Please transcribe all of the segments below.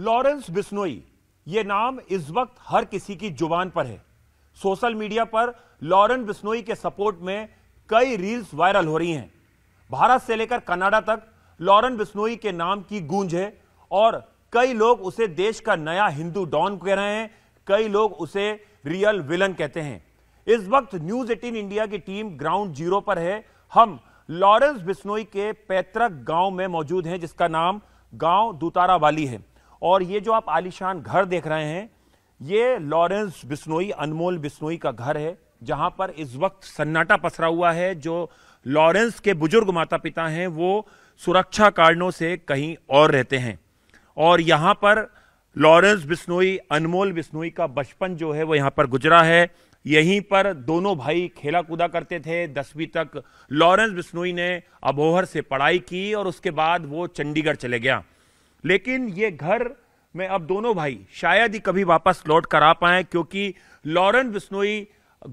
Lawrence Bishnoi ये नाम इस वक्त हर किसी की जुबान पर है सोशल मीडिया पर लॉरेंस बिस्नोई के सपोर्ट में कई रील्स वायरल हो रही हैं भारत से लेकर कनाडा तक लॉरेन बिस्नोई के नाम की गूंज है और कई लोग उसे देश का नया हिंदू डॉन कह रहे हैं कई लोग उसे रियल विलन कहते हैं इस वक्त न्यूज 18 इंडिया की टीम ग्राउंड जीरो पर है हम लॉरेंस बिस्नोई के पैतृक गांव में मौजूद हैं जिसका नाम गांव दूतारा वाली है और ये जो आप आलिशान घर देख रहे हैं ये लॉरेंस बिस्नोई अनमोल बिस्नोई का घर है जहां पर इस वक्त सन्नाटा पसरा हुआ है जो लॉरेंस के बुजुर्ग माता पिता हैं वो सुरक्षा कारणों से कहीं और रहते हैं और यहाँ पर लॉरेंस बिस्नोई अनमोल बिस्नोई का बचपन जो है वो यहाँ पर गुजरा है यहीं पर दोनों भाई खेला कूदा करते थे दसवीं तक लॉरेंस बिस्नोई ने अबोहर से पढ़ाई की और उसके बाद वो चंडीगढ़ चले गया लेकिन ये घर में अब दोनों भाई शायद ही कभी वापस लौट कर आ पाए क्योंकि लॉरेन बिस्नोई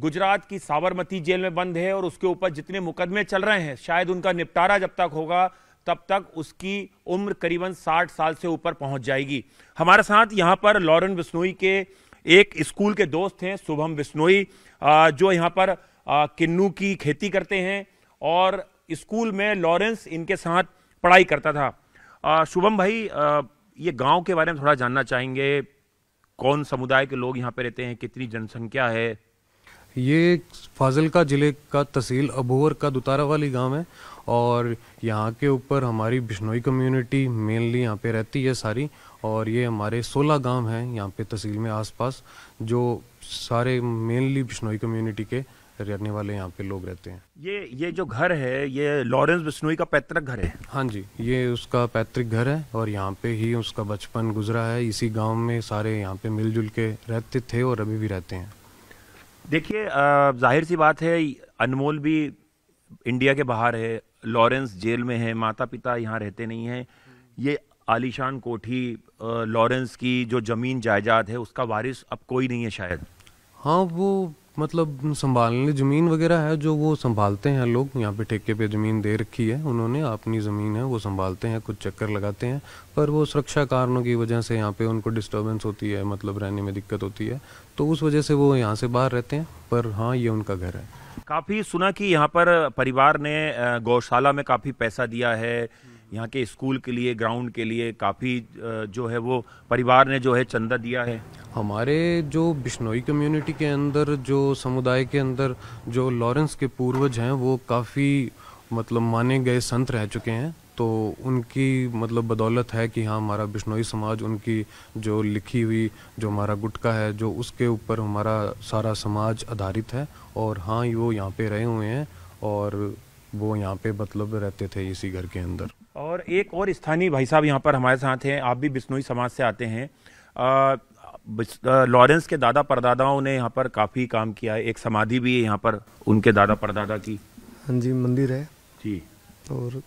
गुजरात की साबरमती जेल में बंद है और उसके ऊपर जितने मुकदमे चल रहे हैं शायद उनका निपटारा जब तक होगा तब तक उसकी उम्र करीबन 60 साल से ऊपर पहुंच जाएगी हमारे साथ यहाँ पर लॉरेन बिस्नोई के एक स्कूल के दोस्त हैं शुभम बिस्नोई जो यहाँ पर किन्नू की खेती करते हैं और स्कूल में लॉरेंस इनके साथ पढ़ाई करता था शुभम भाई आ, ये गांव के बारे में थोड़ा जानना चाहेंगे कौन समुदाय के लोग यहाँ पे रहते हैं कितनी जनसंख्या है ये फाजिल का ज़िले का तहसील अबूर का दुतारा वाली गांव है और यहाँ के ऊपर हमारी बिश्नोई कम्युनिटी मेनली यहाँ पे रहती है सारी और ये हमारे 16 गांव हैं यहाँ पे तहसील में आसपास जो सारे मेनली बिश्नोई कम्युनिटी के रहने वाले यहाँ पे लोग रहते हैं ये ये जो घर है ये लॉरेंस बिश्नोई का पैतृक घर है हाँ जी ये उसका पैतृक घर है और यहाँ पे ही उसका बचपन गुजरा है इसी गांव में सारे यहाँ पे मिलजुल के रहते थे और अभी भी रहते हैं देखिए जाहिर सी बात है अनमोल भी इंडिया के बाहर है लॉरेंस जेल में है माता पिता यहाँ रहते नहीं हैं ये आलिशान कोठी लॉरेंस की जो ज़मीन जायदाद है उसका वारिस अब कोई नहीं है शायद हाँ वो मतलब संभालने ज़मीन वगैरह है जो वो संभालते हैं लोग यहाँ पे ठेके पे ज़मीन दे रखी है उन्होंने अपनी ज़मीन है वो संभालते हैं कुछ चक्कर लगाते हैं पर वो सुरक्षा कारणों की वजह से यहाँ पे उनको डिस्टर्बेंस होती है मतलब रहने में दिक्कत होती है तो उस वजह से वो यहाँ से बाहर रहते हैं पर हाँ ये उनका घर है काफ़ी सुना कि यहाँ पर परिवार ने गौशाला में काफ़ी पैसा दिया है यहाँ के स्कूल के लिए ग्राउंड के लिए काफ़ी जो है वो परिवार ने जो है चंदा दिया है हमारे जो बिश्नोई कम्युनिटी के अंदर जो समुदाय के अंदर जो लॉरेंस के पूर्वज हैं वो काफ़ी मतलब माने गए संत रह चुके हैं तो उनकी मतलब बदौलत है कि हाँ हमारा बिश्नोई समाज उनकी जो लिखी हुई जो हमारा गुटका है जो उसके ऊपर हमारा सारा समाज आधारित है और हाँ वो यहाँ पे रहे हुए हैं और वो यहाँ पे मतलब रहते थे इसी घर के अंदर और एक और स्थानीय भाई साहब यहाँ पर हमारे साथ हैं आप भी बिश्नोई समाज से आते हैं लॉरेंस के दादा परदादाओं ने यहाँ पर काफ़ी काम किया है एक समाधि भी है यहाँ पर उनके दादा परदादा की हाँ जी मंदिर है जी और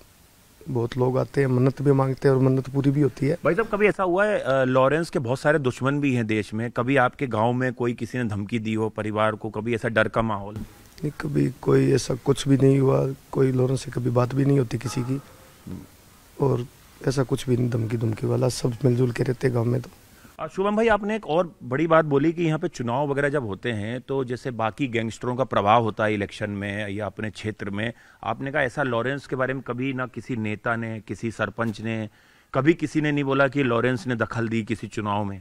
बहुत लोग आते हैं मन्नत भी मांगते हैं और मन्नत पूरी भी होती है भाई साहब कभी ऐसा हुआ है लॉरेंस के बहुत सारे दुश्मन भी हैं देश में कभी आपके गांव में कोई किसी ने धमकी दी हो परिवार को कभी ऐसा डर का माहौल नहीं कभी कोई ऐसा कुछ भी नहीं हुआ कोई लोगों से कभी बात भी नहीं होती किसी की और ऐसा कुछ भी नहीं धमकी धमकी वाला सब मिलजुल के रहते गाँव में तो शुभम भाई आपने एक और बड़ी बात बोली कि यहाँ पे चुनाव वगैरह जब होते हैं तो जैसे बाकी गैंगस्टरों का प्रभाव होता है इलेक्शन में या अपने क्षेत्र में आपने कहा ऐसा लॉरेंस के बारे में कभी ना किसी नेता ने किसी सरपंच ने कभी किसी ने नहीं बोला कि लॉरेंस ने दखल दी किसी चुनाव में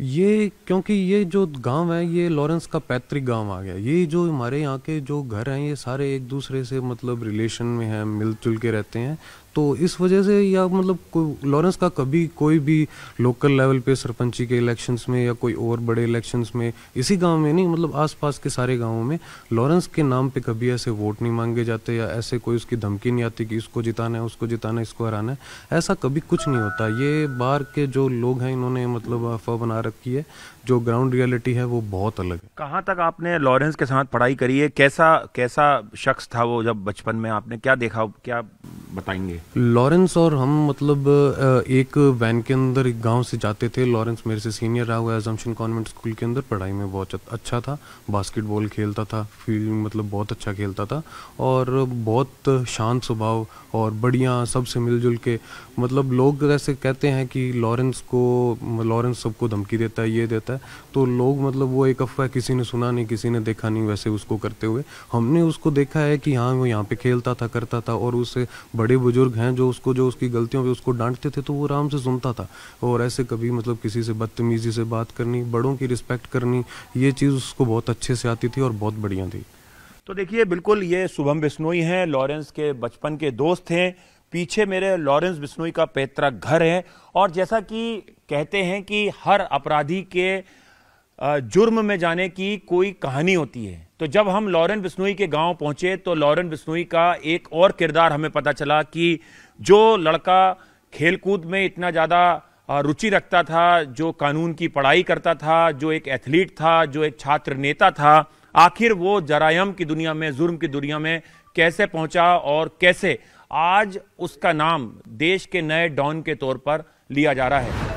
ये क्योंकि ये जो गांव है ये लॉरेंस का पैतृक गांव आ गया ये जो हमारे यहाँ के जो घर हैं ये सारे एक दूसरे से मतलब रिलेशन में हैं मिलजुल के रहते हैं तो इस वजह से या मतलब लॉरेंस का कभी कोई भी लोकल लेवल पे सरपंची के इलेक्शंस में या कोई और बड़े इलेक्शंस में इसी गांव में नहीं मतलब आसपास के सारे गांवों में लॉरेंस के नाम पे कभी ऐसे वोट नहीं मांगे जाते या ऐसे कोई उसकी धमकी नहीं आती कि इसको जिताना है उसको जिताना है इसको हराना है ऐसा कभी कुछ नहीं होता ये बाहर के जो लोग हैं इन्होंने मतलब अफवाह बना रखी है जो ग्राउंड रियलिटी है वो बहुत अलग है कहाँ तक आपने लॉरेंस के साथ पढ़ाई करी है कैसा कैसा शख्स था वो जब बचपन में आपने क्या देखा क्या बताएंगे जी लॉरेंस और हम मतलब एक वैन के अंदर एक गांव से जाते थे लॉरेंस मेरे से सीनियर रहा हुआ एजम्पन कॉन्वेंट स्कूल के अंदर पढ़ाई में बहुत अच्छा था बास्केटबॉल खेलता था फील्ड मतलब बहुत अच्छा खेलता था और बहुत शांत स्वभाव और बढ़िया सबसे मिलजुल के मतलब लोग ऐसे कहते हैं कि लॉरेंस को लॉरेंस सबको धमकी देता है ये देता है तो लोग मतलब वो एक अफवाह किसी ने सुना नहीं किसी ने देखा नहीं वैसे उसको करते हुए हमने उसको देखा है कि हाँ वो यहाँ पे खेलता था करता था और उसे बड़े बुजुर्ग बुज़ुर्ग हैं जो उसको जो उसकी गलतियों पे उसको डांटते थे तो वो आराम से सुनता था और ऐसे कभी मतलब किसी से बदतमीज़ी से बात करनी बड़ों की रिस्पेक्ट करनी ये चीज़ उसको बहुत अच्छे से आती थी और बहुत बढ़िया थी तो देखिए बिल्कुल ये शुभम बिश्नोई हैं लॉरेंस के बचपन के दोस्त हैं पीछे मेरे लॉरेंस बिश्नोई का पैतृक घर है और जैसा कि कहते हैं कि हर अपराधी के जुर्म में जाने की कोई कहानी होती है तो जब हम लॉरेन बिश्नोई के गांव पहुंचे तो लॉरेन बिश्नोई का एक और किरदार हमें पता चला कि जो लड़का खेलकूद में इतना ज़्यादा रुचि रखता था जो कानून की पढ़ाई करता था जो एक एथलीट था जो एक छात्र नेता था आखिर वो जरायम की दुनिया में जुर्म की दुनिया में कैसे पहुंचा और कैसे आज उसका नाम देश के नए डॉन के तौर पर लिया जा रहा है